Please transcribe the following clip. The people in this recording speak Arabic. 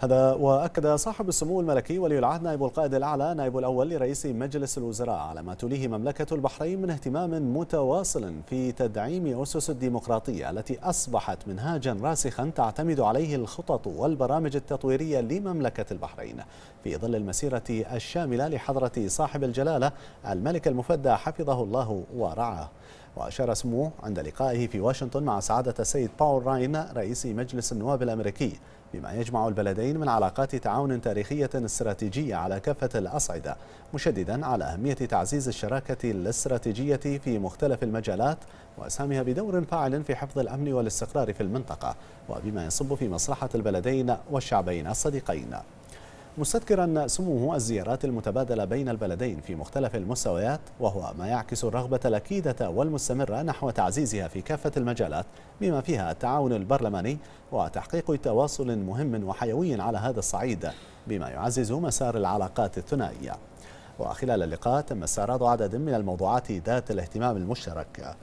هذا وأكد صاحب السمو الملكي ولي العهد نائب القائد الأعلى نائب الأول لرئيس مجلس الوزراء على ما توليه مملكة البحرين من اهتمام متواصل في تدعيم أسس الديمقراطية التي أصبحت منهاجا راسخا تعتمد عليه الخطط والبرامج التطويرية لمملكة البحرين في ظل المسيرة الشاملة لحضرة صاحب الجلالة الملك المفدى حفظه الله ورعاه وأشار سموه عند لقائه في واشنطن مع سعادة السيد باول راين رئيس مجلس النواب الأمريكي بما يجمع البلدين من علاقات تعاون تاريخية استراتيجية على كافة الأصعدة مشددا على أهمية تعزيز الشراكة الاستراتيجية في مختلف المجالات وأسهامها بدور فاعل في حفظ الأمن والاستقرار في المنطقة وبما يصب في مصلحة البلدين والشعبين الصديقين مستذكرا سموه الزيارات المتبادلة بين البلدين في مختلف المستويات وهو ما يعكس الرغبة الأكيدة والمستمرة نحو تعزيزها في كافة المجالات بما فيها التعاون البرلماني وتحقيق تواصل مهم وحيوي على هذا الصعيد بما يعزز مسار العلاقات الثنائية وخلال اللقاء تم استعراض عدد من الموضوعات ذات الاهتمام المشترك